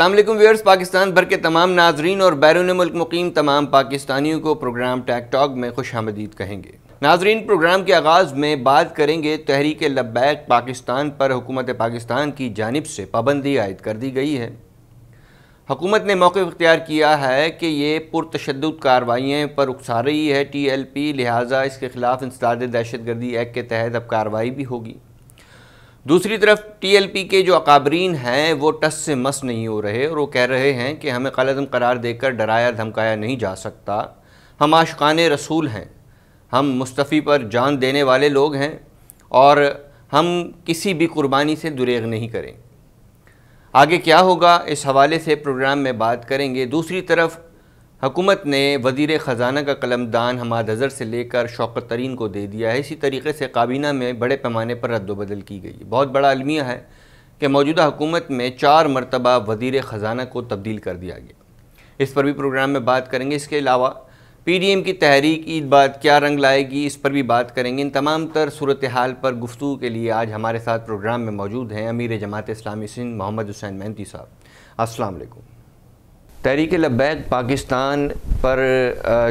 अल्लाम व्यवर्स पाकिस्तान भर के तमाम नाजरीन और बैरून मुल्क मुकीम तमाम पाकिस्तानियों को प्रोग्राम टैक टॉक में खुश आमदीद कहेंगे नाजरीन प्रोग्राम के आगाज़ में बात करेंगे तहरीक लब्बैक पाकिस्तान पर हुकूमत पाकिस्तान की जानब से पाबंदी आयद कर दी गई है हुकूमत ने मौक़ अख्तियार किया है कि ये पुरतशद कार्रवाइयों पर उकसा रही है टी एल पी लिहाजा इसके ख़िलाफ़ इंसदाद दहशत गर्दी एक्ट के तहत अब कार्रवाई भी होगी दूसरी तरफ टीएलपी के जो अकाबरीन हैं वो टस से मस नहीं हो रहे और वो कह रहे हैं कि हमें कलदम करार देकर डराया धमकाया नहीं जा सकता हम आशकान रसूल हैं हम मुस्तफ़ी पर जान देने वाले लोग हैं और हम किसी भी कुर्बानी से दुरेग नहीं करें आगे क्या होगा इस हवाले से प्रोग्राम में बात करेंगे दूसरी तरफ हुकूमत ने वजीर ख़जाना का कलमदान हमाद हज़र से लेकर शौकत तरीन को दे दिया है इसी तरीके से काबीना में बड़े पैमाने पर रद्दबदल की गई बहुत बड़ा अलमिया है कि मौजूदा हुकूमत में चार मरतबा वजीर ख़जाना को तब्दील कर दिया गया इस पर भी प्रोग्राम में बात करेंगे इसके अलावा पी डी एम की तहरीक ईद बाद क्या रंग लाएगी इस पर भी बात करेंगे इन तमाम तर सूरत हाल पर गुफ्तु के लिए आज हमारे साथ प्रोग्राम में मौजूद हैं अमीर जमात इस्लामी सिंह मोहम्मद हुसैन मेहनती साहब असलकुम तहरीक लबैक पाकिस्तान पर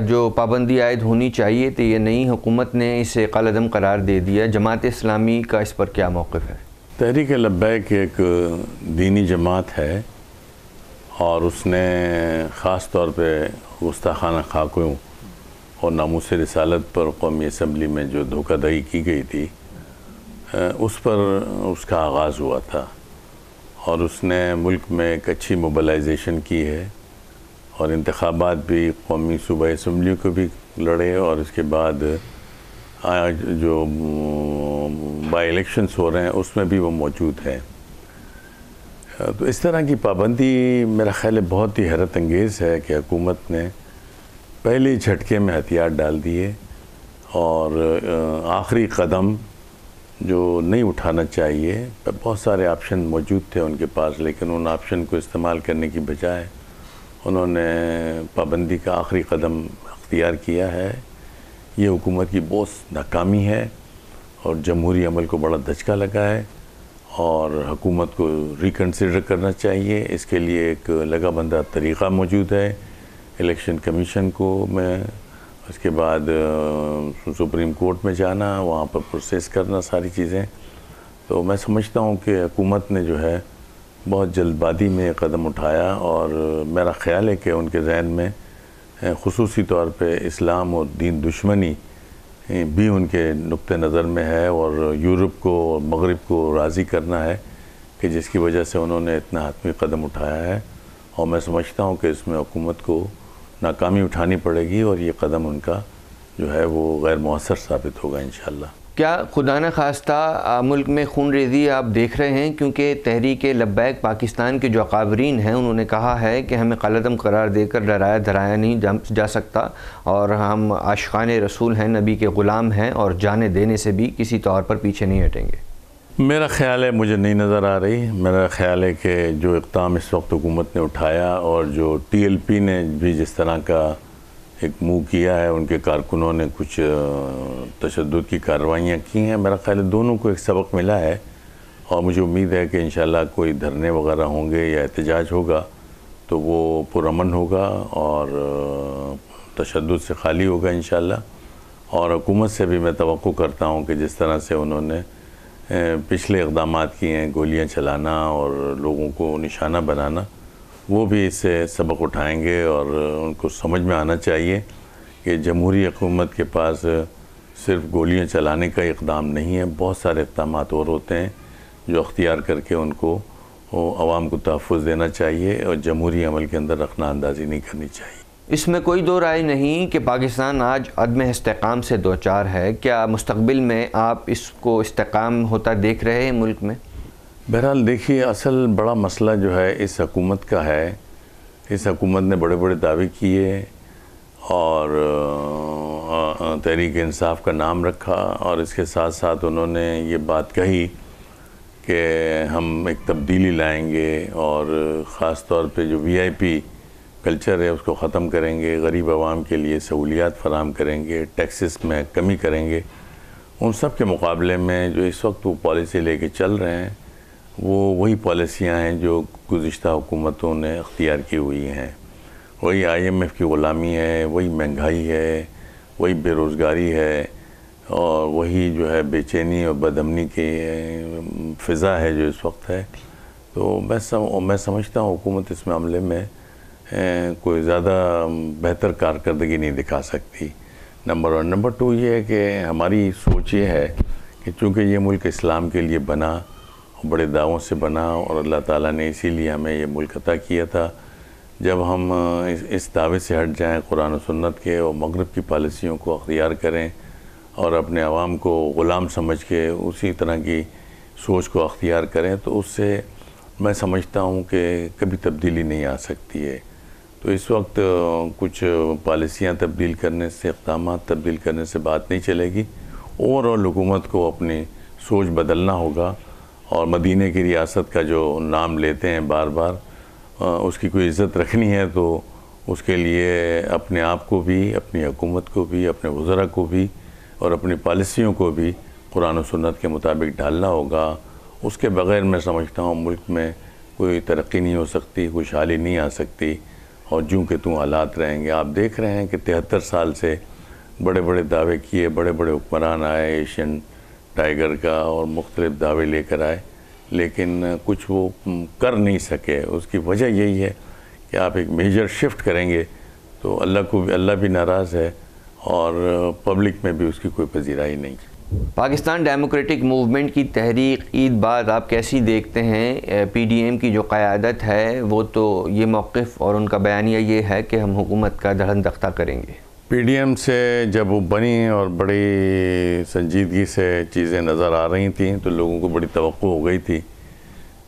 जो पाबंदी आयद होनी चाहिए थी तो ये नई हुकूमत ने इसे कलदम करार दे दिया जमात इस्लामी का इस पर क्या मौक़ है तहरीक लबैक एक दीनी जमात है और उसने ख़ास तौर पर गुस्ताखाना खाकों और नामोस रसालत पर कौमी असम्बली में जो धोखाधड़ी की गई थी उस पर उसका आगाज़ हुआ था और उसने मुल्क में एक अच्छी मोबलाइजेशन की है और इंतबात भी कौमी सूबा इसम्बली को भी लड़े और उसके बाद आज जो बाई इलेक्शंस हो रहे हैं उसमें भी वो मौजूद हैं तो इस तरह की पाबंदी मेरा ख्याल है बहुत ही हैरत अंगेज़ है कि हुकूमत ने पहले झटके में हथियार डाल दिए और आखिरी कदम जो नहीं उठाना चाहिए बहुत सारे ऑप्शन मौजूद थे उनके पास लेकिन उन ऑप्शन को इस्तेमाल करने की बजाय उन्होंने पाबंदी का आखिरी कदम अख्तियार किया है ये हुकूमत की बहुत नाकामी है और जमहूरी अमल को बड़ा धचका लगा है और हुकूमत को रिकन्सिडर करना चाहिए इसके लिए एक लगा बंदा तरीक़ा मौजूद है इलेक्शन कमीशन को मैं उसके बाद सुप्रीम कोर्ट में जाना वहाँ पर प्रोसेस करना सारी चीज़ें तो मैं समझता हूँ कि हुकूमत ने जो है बहुत जल्दबाजी में कदम उठाया और मेरा ख्याल है कि उनके जहन में खसूसी तौर पर इस्लाम और दीन दुश्मनी भी उनके नुक़ नज़र में है और यूरोप को और मगरब को राज़ी करना है कि जिसकी वजह से उन्होंने इतना हतमी कदम उठाया है और मैं समझता हूँ कि इसमें हुकूमत को नाकामी उठानी पड़ेगी और ये कदम उनका जो है वो गैर मौसर साबित होगा इन क्या खुदा न खास्ता मुल्क में खून रेजी आप देख रहे हैं क्योंकि तहरीक लब्बैक पाकिस्तान के जो अकाबरीन हैं उन्होंने कहा है कि हमें कलदम करार देकर डराया धराया नहीं जा, जा सकता और हम आशान रसूल हैं नबी के ग़ुलाम हैं और जाने देने से भी किसी तौर पर पीछे नहीं हटेंगे मेरा ख्याल है मुझे नहीं नज़र आ रही मेरा ख्याल है कि जो इकदाम इस वक्त हुकूमत ने उठाया और जो टी एल पी ने भी जिस तरह का एक मूव किया है उनके कारकुनों ने कुछ तशद की कार्रवाइयाँ की हैं मेरा ख्याल है दोनों को एक सबक मिला है और मुझे उम्मीद है कि इन कोई धरने वगैरह होंगे या एहतजाज होगा तो वो पुरमन होगा और तशद से खाली होगा इन और हुकूमत से भी मैं तो करता हूँ कि जिस तरह से उन्होंने पिछले इकदाम किए हैं गोलियाँ चलाना और लोगों को निशाना बनाना वो भी इससे सबक उठाएंगे और उनको समझ में आना चाहिए कि जमहूरी हकूमत के पास सिर्फ गोलियां चलाने का इकदाम नहीं है बहुत सारे इकदाम और होते हैं जो अख्तियार करके उनको आवाम को तहफ़ देना चाहिए और जमहूरी अमल के अंदर रखना अंदाजी नहीं करनी चाहिए इसमें कोई दो राय नहीं कि पाकिस्तान आज अदम इसकाम से दो चार है क्या मुस्तबिल में आप इसको इसकाम होता देख रहे हैं मुल्क में बहरहाल देखिए असल बड़ा मसला जो है इस हकूमत का है इस हकूमत ने बड़े बड़े दावे किए और तहरीक इंसाफ का नाम रखा और इसके साथ साथ उन्होंने ये बात कही कि हम एक तब्दीली लाएंगे और ख़ास तौर पे जो वीआईपी कल्चर है उसको ख़त्म करेंगे गरीब आवाम के लिए सहूलियात फराम करेंगे टैक्सेस में कमी करेंगे उन सब के मुकाबले में जो इस वक्त वो पॉलिसी लेके चल रहे हैं वो वही पॉलिसियाँ हैं जो गुज्त हुकूमतों ने अख्तियार की हुई हैं वही आई एम एफ़ की ग़ुलामी है वही महंगाई है वही बेरोज़गारी है और वही जो है बेचैनी और बदमनी की फ़िज़ा है जो इस वक्त है तो मैं सम, मैं समझता हूँ हुकूमत इस मामले में कोई ज़्यादा बेहतर कारकर्दगी नहीं दिखा सकती नंबर वन नंबर टू ये है कि हमारी सोच ये है कि चूँकि ये मुल्क इस्लाम के लिए बना बड़े दावों से बना और अल्लाह ताला ने इसीलिए हमें ये मुल्क अता किया था जब हम इस, दावे से हट जाएं कुरान सन्नत के और मगरब की पॉलिसियों को अख्तियार करें और अपने आवाम को ग़ुलाम समझ के उसी तरह की सोच को अख्तियार करें तो उससे मैं समझता हूँ कि कभी तब्दीली नहीं आ सकती है तो इस वक्त कुछ पॉलिसियाँ तब्दील करने से इकदाम तब्दील करने से बात नहीं चलेगी ओवरऑल हुकूमत को अपनी सोच बदलना होगा और मदीने की रियासत का जो नाम लेते हैं बार बार उसकी कोई इज़्ज़त रखनी है तो उसके लिए अपने आप को भी अपनी हुकूमत को भी अपने वज़रा को भी और अपनी पॉलिसियों को भी कुरान और सुन्नत के मुताबिक ढालना होगा उसके बग़ैर मैं समझता हूँ मुल्क में कोई तरक्की नहीं हो सकती खुशहाली नहीं आ सकती और जूँ के तूँ हालात रहेंगे आप देख रहे हैं कि तिहत्तर साल से बड़े बड़े दावे किए बड़े बड़े हुक्मरान आए एशियन टाइगर का और मुख्तलिफ दावे लेकर आए लेकिन कुछ वो कर नहीं सके उसकी वजह यही है कि आप एक मेजर शिफ्ट करेंगे तो अल्लाह को भी अल्लाह भी नाराज़ है और पब्लिक में भी उसकी कोई पजीराई नहीं पाकिस्तान डेमोक्रेटिक मूवमेंट की तहरीक ईद बाद आप कैसी देखते हैं पीडीएम की जो क़्यादत है वो तो ये मौक़ और उनका बयानिया ये है कि हम हुकूमत का दहन दख्ता करेंगे पीडीएम से जब वो बनी और बड़ी संजीदगी से चीज़ें नज़र आ रही थी तो लोगों को बड़ी तो हो गई थी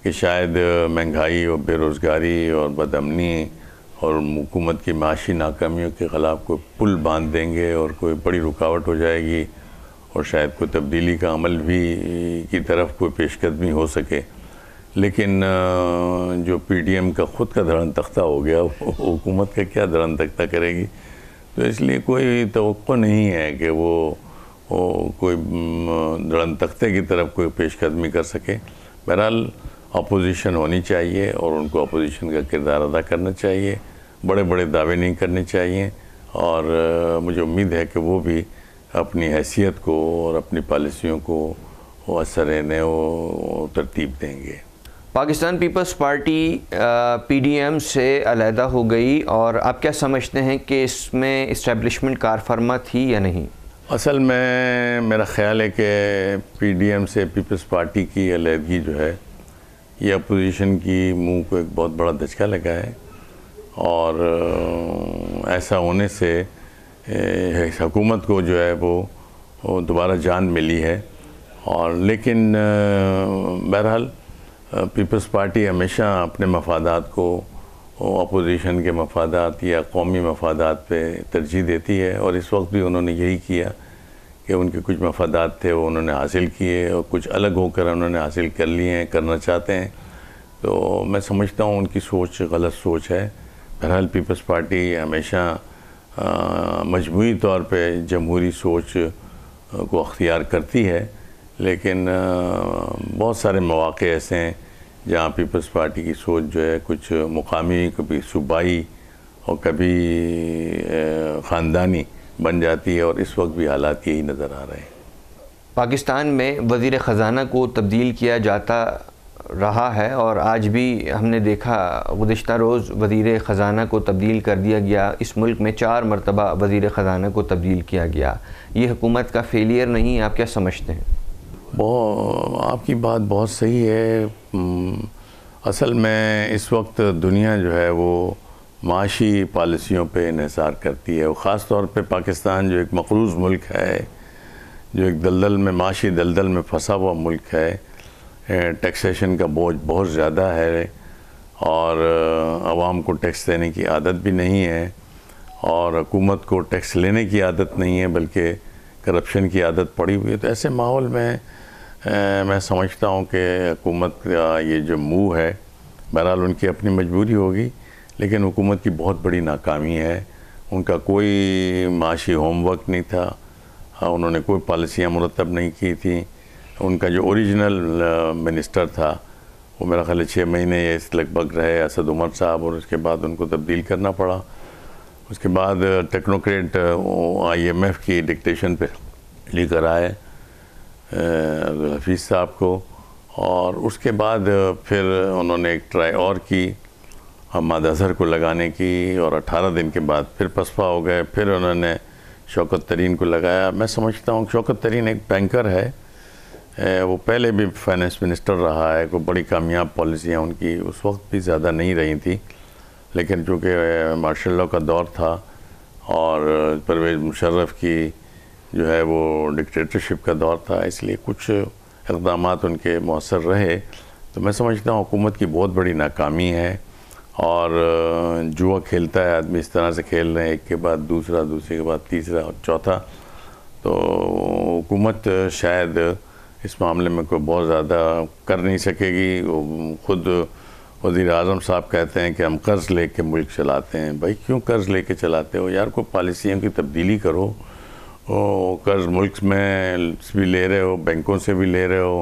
कि शायद महंगाई और बेरोज़गारी और बदमनी और हुकूमत की माशी नाकामियों के ख़िलाफ़ कोई पुल बांध देंगे और कोई बड़ी रुकावट हो जाएगी और शायद कोई तब्दीली का अमल भी की तरफ कोई पेशकदमी हो सके लेकिन जो पीडीएम का ख़ुद का धरन तख्ता हो गया वो हुकूमत का क्या धरन तख्ता करेगी तो इसलिए कोई तो नहीं है कि वो, वो कोई दड़न तख्ते की तरफ कोई पेशकदमी कर सके बहरहाल अपोजिशन होनी चाहिए और उनको अपोजिशन का किरदार अदा करना चाहिए बड़े बड़े दावे नहीं करने चाहिए और मुझे उम्मीद है कि वो भी अपनी हैसियत को और अपनी पॉलिसियों को असर ने वो तरतीब देंगे पाकिस्तान पीपल्स पार्टी पीडीएम से अलहदा हो गई और आप क्या समझते हैं कि इसमें इस्टेब्लिशमेंट कार थी या नहीं असल में मेरा ख्याल है कि पीडीएम से पीपल्स पार्टी की अलहदगी जो है ये अपोजिशन की मुंह को एक बहुत बड़ा धचका लगा है और ऐसा होने से हुकूमत को जो है वो दोबारा जान मिली है और लेकिन बहरहाल पीपल्स पार्टी हमेशा अपने मफादात को अपोजिशन के मफादात या कौमी मफादात पे तरजीह देती है और इस वक्त भी उन्होंने यही किया कि उनके कुछ मफादात थे वो उन्होंने हासिल किए और कुछ अलग होकर उन्होंने हासिल कर लिए हैं करना चाहते हैं तो मैं समझता हूँ उनकी सोच गलत सोच है बहरहाल पीपल्स पार्टी हमेशा मजमू तौर पर जमहूरी सोच को अख्तियार करती है लेकिन बहुत सारे मौाक़े ऐसे हैं जहाँ पीपल्स पार्टी की सोच जो है कुछ मुकामी कभी सूबाई और कभी ख़ानदानी बन जाती है और इस वक्त भी हालात यही नज़र आ रहे हैं पाकिस्तान में वज़ी ख़जाना को तब्दील किया जाता रहा है और आज भी हमने देखा गुज्त रोज़ वज़ी ख़जाना को तब्दील कर दिया गया इस मुल्क में चार मरतबा वज़ी ख़जाना को तब्दील किया गया ये हुकूमत का फेलियर नहीं आप क्या समझते हैं आपकी बात बहुत सही है हम्म, असल में इस वक्त दुनिया जो है वो माशी पॉलिसियों पे इसार करती है और ख़ास तौर पे पाकिस्तान जो एक मकरूज़ मुल्क है जो एक दलदल में माशी दलदल में फंसा हुआ मुल्क है टैक्सेशन का बोझ बहुत ज़्यादा है और आवाम को टैक्स देने की आदत भी नहीं है और हुकूमत को टैक्स लेने की आदत नहीं है बल्कि करप्शन की आदत पड़ी हुई है तो ऐसे माहौल में ए, मैं समझता हूँ कि हुकूमत का ये जो मूव है बहरहाल उनकी अपनी मजबूरी होगी लेकिन हुकूमत की बहुत बड़ी नाकामी है उनका कोई माशी होमवर्क नहीं था हाँ, उन्होंने कोई पॉलिसियाँ मुरतब नहीं की थी उनका जो ओरिजिनल मिनिस्टर था वो मेरा ख्याल छः महीने ये लगभग रहे असद उमर साहब और उसके बाद उनको तब्दील करना पड़ा उसके बाद टेक्नोक्रेट uh, आईएमएफ uh, की डिक्टेशन पे लेकर आए uh, अब्दुल हफीज़ साहब को और उसके बाद फिर उन्होंने एक ट्राई और की हमाद अजहर को लगाने की और 18 दिन के बाद फिर पसपा हो गए फिर उन्होंने शौकत तरीन को लगाया मैं समझता हूँ शौकत तरीन एक बैंकर है वो पहले भी फाइनेंस मिनिस्टर रहा है कोई बड़ी कामयाब पॉलिसियाँ उनकी उस वक्त भी ज़्यादा नहीं रही थी लेकिन चूँकि मार्शल लॉ का दौर था और परवेज मुशर्रफ की जो है वो डिक्टेटरशिप का दौर था इसलिए कुछ इकदाम उनके मौसर रहे तो मैं समझता हूँ हुकूमत की बहुत बड़ी नाकामी है और जुआ खेलता है आदमी इस तरह से खेल रहे हैं एक के बाद दूसरा दूसरे के बाद तीसरा और चौथा तो हुकूमत शायद इस मामले में कोई बहुत ज़्यादा कर नहीं सकेगी खुद वज़ी अजम साहब कहते हैं कि हम कर्ज़ ले कर मुल्क चलाते हैं भाई क्यों कर्ज़ ले कर चलाते हो यार कोई पॉलिसियों की तब्दीली करो कर्ज़ मुल्क में भी ले रहे हो बैंकों से भी ले रहे हो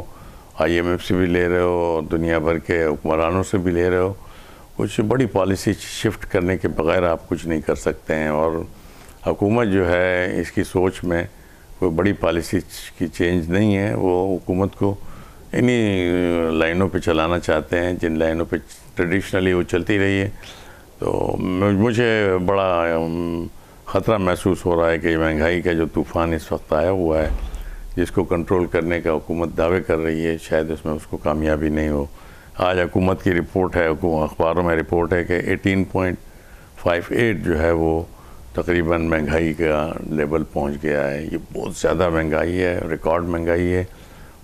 आईएमएफ से भी ले रहे हो दुनिया भर के हुक्मरानों से भी ले रहे हो कुछ बड़ी पॉलिसी शिफ्ट करने के बगैर आप कुछ नहीं कर सकते हैं और हुकूमत जो है इसकी सोच में कोई बड़ी पॉलिसी की चेंज नहीं है वो हुकूमत को इन्हीं लाइनों पे चलाना चाहते हैं जिन लाइनों पे ट्रेडिशनली वो चलती रही है तो मुझे बड़ा ख़तरा महसूस हो रहा है कि महंगाई का जो तूफ़ान इस वक्त आया हुआ है जिसको कंट्रोल करने का हुकूमत दावे कर रही है शायद उसमें उसको कामयाबी नहीं हो आज हुकूमत की रिपोर्ट है अखबारों में रिपोर्ट है कि एट जो है वो तकरीबन महंगाई का लेवल पहुंच गया है ये बहुत ज़्यादा महंगाई है रिकॉर्ड महंगाई है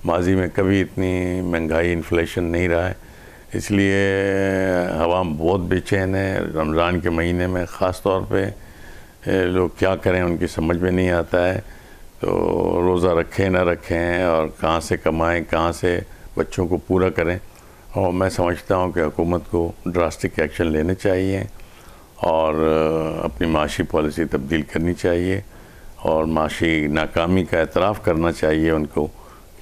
माजी में कभी इतनी महंगाई इन्फ्लेशन नहीं रहा है इसलिए हवाम बहुत बेचैन है रमज़ान के महीने में ख़ास तौर पे लोग क्या करें उनकी समझ में नहीं आता है तो रोज़ा रखें ना रखें और कहाँ से कमाएं कहाँ से बच्चों को पूरा करें और मैं समझता हूँ कि हुकूमत को ड्रास्टिक एक्शन लेने चाहिए और अपनी माशी पॉलिसी तब्दील करनी चाहिए और माशी नाकामी का एतराफ़ करना चाहिए उनको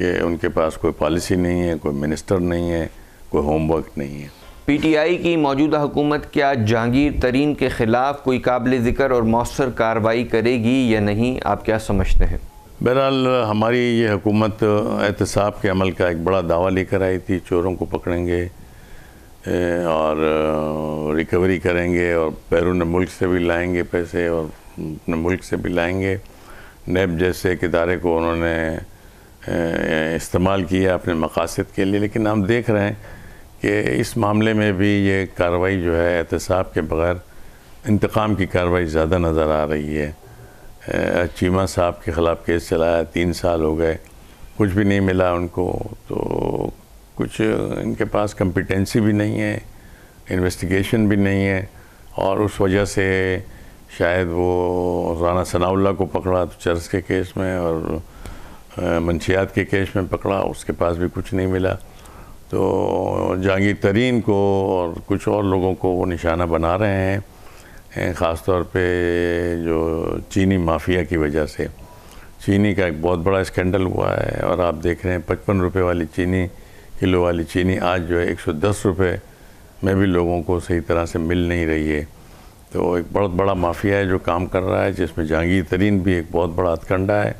कि उनके पास कोई पॉलिसी नहीं है कोई मिनिस्टर नहीं है कोई होमवर्क नहीं है पीटीआई की मौजूदा हुकूमत क्या जहांगीर तरीन के ख़िलाफ़ कोई काबिल ज़िक्र और मौसर कार्रवाई करेगी या नहीं आप क्या समझते हैं बहरहाल हमारी ये हुकूमत एहतसाब के अमल का एक बड़ा दावा लेकर आई थी चोरों को पकड़ेंगे और रिकवरी करेंगे और बैरून मुल्क से भी लाएंगे पैसे और अपने मुल्क से भी लाएंगे नेब जैसे एक इदारे को उन्होंने इस्तेमाल किया अपने मकासद के लिए लेकिन हम देख रहे हैं कि इस मामले में भी ये कार्रवाई जो है एहतसाब के बगैर इंतकाम की कार्रवाई ज़्यादा नज़र आ रही है चीमा साहब के ख़िलाफ़ केस चलाया तीन साल हो गए कुछ भी नहीं मिला उनको तो कुछ इनके पास कम्पिटेंसी भी नहीं है इन्वेस्टिगेशन भी नहीं है और उस वजह से शायद वो राना सनाउल्ला को पकड़ा तो चर्च के केस में और मंशियात के केस में पकड़ा उसके पास भी कुछ नहीं मिला तो जहांगीर तरीन को और कुछ और लोगों को वो निशाना बना रहे हैं ख़ास तौर पे जो चीनी माफिया की वजह से चीनी का एक बहुत बड़ा स्कैंडल हुआ है और आप देख रहे हैं पचपन रुपये वाली चीनी किलो वाली चीनी आज जो है एक सौ दस रुपये में भी लोगों को सही तरह से मिल नहीं रही है तो एक बहुत बड़ा माफिया है जो काम कर रहा है जिसमें जहांगीर तरीन भी एक बहुत बड़ा हथकंडा है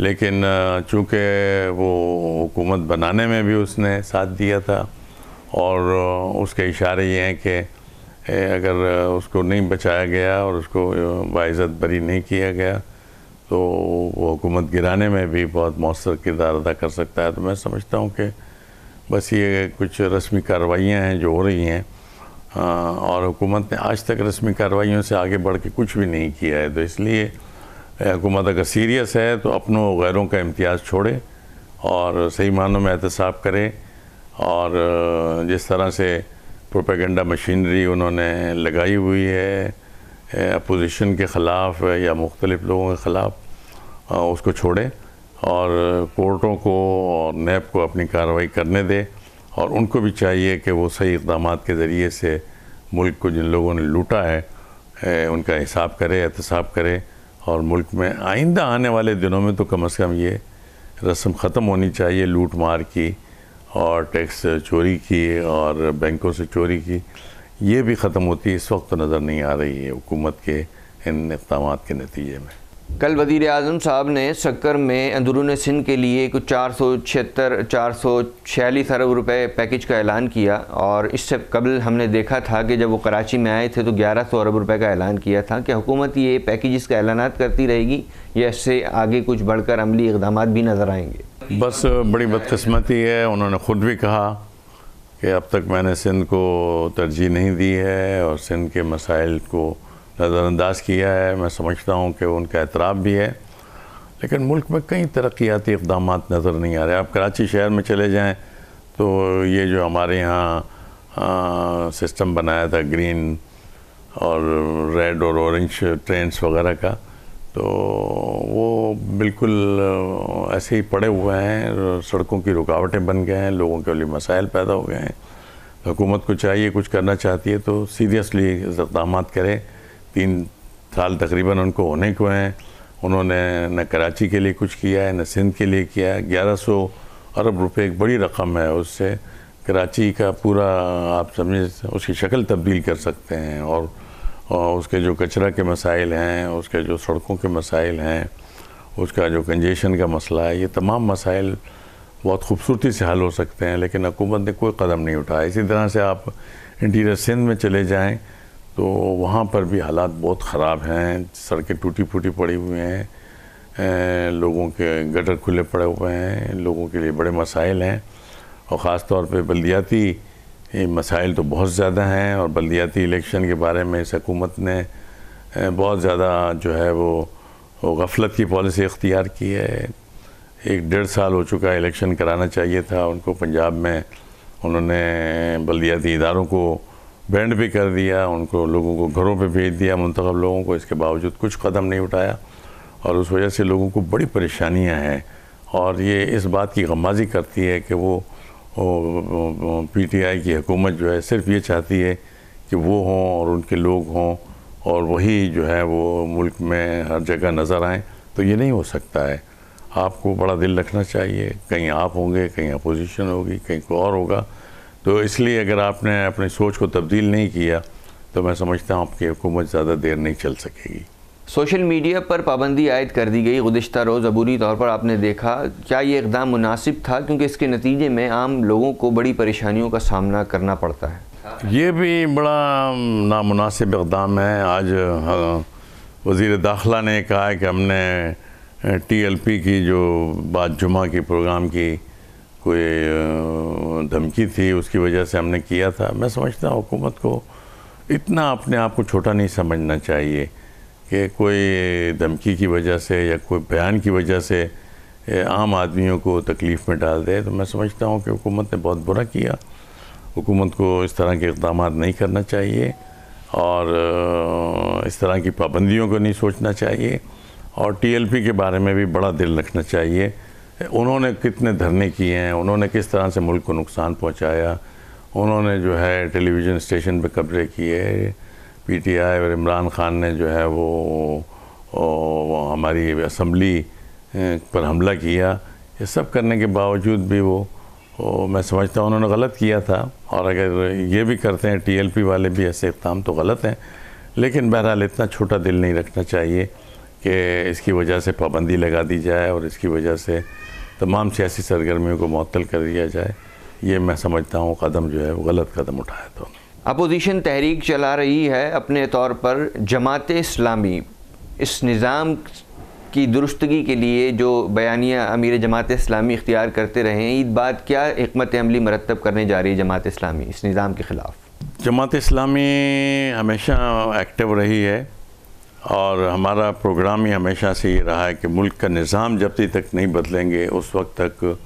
लेकिन चूँकि वो हुकूमत बनाने में भी उसने साथ दिया था और उसके इशारे ये हैं कि अगर उसको नहीं बचाया गया और उसको बाज़त बरी नहीं किया गया तो वो हुकूमत गिराने में भी बहुत मौसर किरदार अदा कर सकता है तो मैं समझता हूँ कि बस ये कुछ रस्मी कार्रवाइयाँ हैं जो हो रही हैं और हुकूमत ने आज तक रस्मी कार्रवाइयों से आगे बढ़ के कुछ भी नहीं किया है तो इसलिए हुकूमत अगर सीरियस है तो अपनों गैरों का इम्तियाज़ छोड़े और सही मानों में एहतसाब करें और जिस तरह से प्रोपेगेंडा मशीनरी उन्होंने लगाई हुई है अपोजिशन के ख़िलाफ़ या मुख्तलिफ़ लोगों के ख़िलाफ़ उसको छोड़ें और कोर्टों को और नैब को अपनी कार्रवाई करने दें और उनको भी चाहिए कि वो सही इकदाम के ज़रिए से मुल्क को जिन लोगों ने लूटा है उनका हिसाब करे एहतसाब करे और मुल्क में आइंदा आने वाले दिनों में तो कम से कम ये रस्म ख़त्म होनी चाहिए लूट मार की और टैक्स चोरी की और बैंकों से चोरी की ये भी ख़त्म होती है इस वक्त तो नज़र नहीं आ रही है हुकूमत के इन इकदाम के नतीजे में कल वजीर अजम साहब ने शक्कर में अंदरून सिंध के लिए कुछ चार सौ छिहत्तर चार सौ छियालीस अरब रुपये पैकेज का ऐलान किया और इससे कबल हमने देखा था कि जब वो कराची में आए थे तो ग्यारह सौ अरब रुपये का ऐलान किया था कि हुकूमत ये पैकेज का ऐलान करती रहेगी या इससे आगे कुछ बढ़कर अमली इकदाम भी नज़र आएंगे बस बड़ी बदकस्मती है उन्होंने ख़ुद भी कहा कि अब तक मैंने सिंध को तरजीह नहीं दी है और सिंध के मसाइल को नज़रअंदाज किया है मैं समझता हूँ कि उनका एतराब भी है लेकिन मुल्क में कई तरक्याती इकदाम नज़र नहीं आ रहे आप कराची शहर में चले जाएँ तो ये जो हमारे यहाँ सिस्टम बनाया था ग्रीन और रेड और ऑरेंज ट्रेंड्स वगैरह का तो वो बिल्कुल ऐसे ही पड़े हुए हैं सड़कों की रुकावटें बन गए हैं लोगों के लिए मसाइल पैदा हो गए हैं हुकूमत को चाहिए कुछ करना चाहती है तो सीरियसली इकदाम करें तीन साल तकरीबन उनको होने को हैं उन्होंने न कराची के लिए कुछ किया है न सिंध के लिए किया है ग्यारह सौ अरब रुपए एक बड़ी रकम है उससे कराची का पूरा आप समझे उसकी शक्ल तब्दील कर सकते हैं और, और उसके जो कचरा के मसाइल हैं उसके जो सड़कों के मसाइल हैं उसका जो कंजेशन का मसला है ये तमाम मसाइल बहुत खूबसूरती से हल हो सकते हैं लेकिन हुकूमत ने कोई कदम नहीं उठाया इसी तरह से आप इंटीरियर सिंध में चले जाएँ तो वहाँ पर भी हालात बहुत ख़राब हैं सड़कें टूटी फूटी पड़ी हुई हैं लोगों के गटर खुले पड़े हुए हैं लोगों के लिए बड़े मसाइल हैं और ख़ास तौर पर बलदियाती मसाइल तो बहुत ज़्यादा हैं और बलदियाती इलेक्शन के बारे में इस हकूमत ने बहुत ज़्यादा जो है वो, वो गफलत की पॉलिसी इख्तियार की है एक डेढ़ साल हो चुका है इलेक्शन कराना चाहिए था उनको पंजाब में उन्होंने बलदियाती इदारों को बैंड भी कर दिया उनको लोगों को घरों पे भेज दिया मंतखब लोगों को इसके बावजूद कुछ कदम नहीं उठाया और उस वजह से लोगों को बड़ी परेशानियां हैं और ये इस बात की गमाजी करती है कि वो पी टी आई की हुकूमत जो है सिर्फ ये चाहती है कि वो हों और उनके लोग हों और वही जो है वो मुल्क में हर जगह नज़र आएँ तो ये नहीं हो सकता है आपको बड़ा दिल रखना चाहिए कहीं आप होंगे कहीं अपोजिशन होगी कहीं और होगा तो इसलिए अगर आपने अपनी सोच को तब्दील नहीं किया तो मैं समझता हूँ आपकी हुकूमत ज़्यादा देर नहीं चल सकेगी सोशल मीडिया पर पाबंदी आयद कर दी गई गुज्तर रोज़ अबूरी तौर पर आपने देखा क्या ये इकदाम मुनासिब था क्योंकि इसके नतीजे में आम लोगों को बड़ी परेशानियों का सामना करना पड़ता है ये भी बड़ा नामनासिब इकदाम है आज वज़ी दाखिला ने कहा है कि हमने टी एल पी की जो बाद जुमा की प्रोग्राम की कोई धमकी थी उसकी वजह से हमने किया था मैं समझता हूँ हुकूमत को इतना अपने आप को छोटा नहीं समझना चाहिए कि कोई धमकी की वजह से या कोई बयान की वजह से आम आदमियों को तकलीफ़ में डाल दे तो मैं समझता हूँ कि हुकूमत ने बहुत बुरा किया हुकूमत को इस तरह के इकदाम नहीं करना चाहिए और इस तरह की पाबंदियों को नहीं सोचना चाहिए और टीएलपी के बारे में भी बड़ा दिल रखना चाहिए उन्होंने कितने धरने किए हैं उन्होंने किस तरह से मुल्क को नुकसान पहुंचाया उन्होंने जो है टेलीविज़न स्टेशन पे कब्जे किए पीटीआई और इमरान ख़ान ने जो है वो, वो हमारी असम्बली पर हमला किया ये सब करने के बावजूद भी वो वो मैं समझता हूँ उन्होंने गलत किया था और अगर ये भी करते हैं टी वाले भी ऐसे इकदाम तो गलत हैं लेकिन बहरहाल इतना छोटा दिल नहीं रखना चाहिए कि इसकी वजह से पाबंदी लगा दी जाए और इसकी वजह से तमाम सियासी सरगर्मियों को मअतल कर दिया जाए ये मैं समझता हूँ कदम जो है वो गलत कदम उठाया तो अपोजिशन तहरीक चला रही है अपने तौर पर जमात इस्लामी इस निज़ाम की दुरुस्तगी के लिए जो बयानिया अमीर जमात इस्लामी इख्तियार करते रहे ईद बात क्या हमत अमली मरतब करने जा रही है जमात इस्लामी इस निज़ाम के ख़िलाफ़ जमात इस्लामी हमेशा एक्टिव रही है और हमारा प्रोग्राम ही हमेशा से ये रहा है कि मुल्क का निज़ाम जब तक नहीं बदलेंगे उस वक्त तक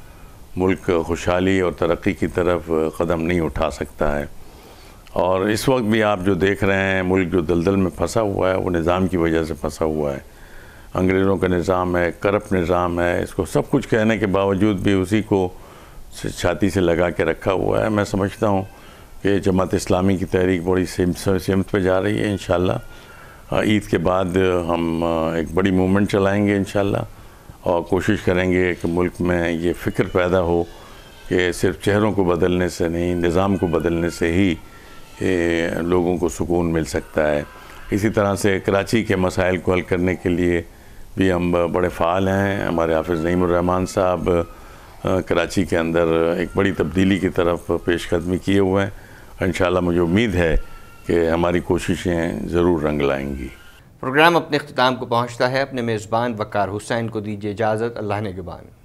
मुल्क खुशहाली और तरक्की की तरफ कदम नहीं उठा सकता है और इस वक्त भी आप जो देख रहे हैं मुल्क जो दलदल में फंसा हुआ है वो निज़ाम की वजह से फंसा हुआ है अंग्रेज़ों का निज़ाम है करप्ट निज़ाम है इसको सब कुछ कहने के बावजूद भी उसी को छाती से लगा के रखा हुआ है मैं समझता हूँ कि जमात इस्लामी की तहरीक बड़ी सिमत पर जा रही है इन हाँ, ईद के बाद हम एक बड़ी मूवमेंट चलाएंगे इन और कोशिश करेंगे कि मुल्क में ये फ़िक्र पैदा हो कि सिर्फ चेहरों को बदलने से नहीं निज़ाम को बदलने से ही लोगों को सुकून मिल सकता है इसी तरह से कराची के मसाइल को हल करने के लिए भी हम बड़े फ़ाल हैं हमारे हाफिज़ नईमान साहब कराची के अंदर एक बड़ी तब्दीली की तरफ पेश कदमी किए हुए हैं इन मुझे उम्मीद है कि हमारी कोशिशें ज़रूर रंग लाएंगी प्रोग्राम अपने अख्ताम को पहुँचता है अपने मेज़बान वक़ार हुसैन को दीजिए इजाज़त अल्लाह ने गबान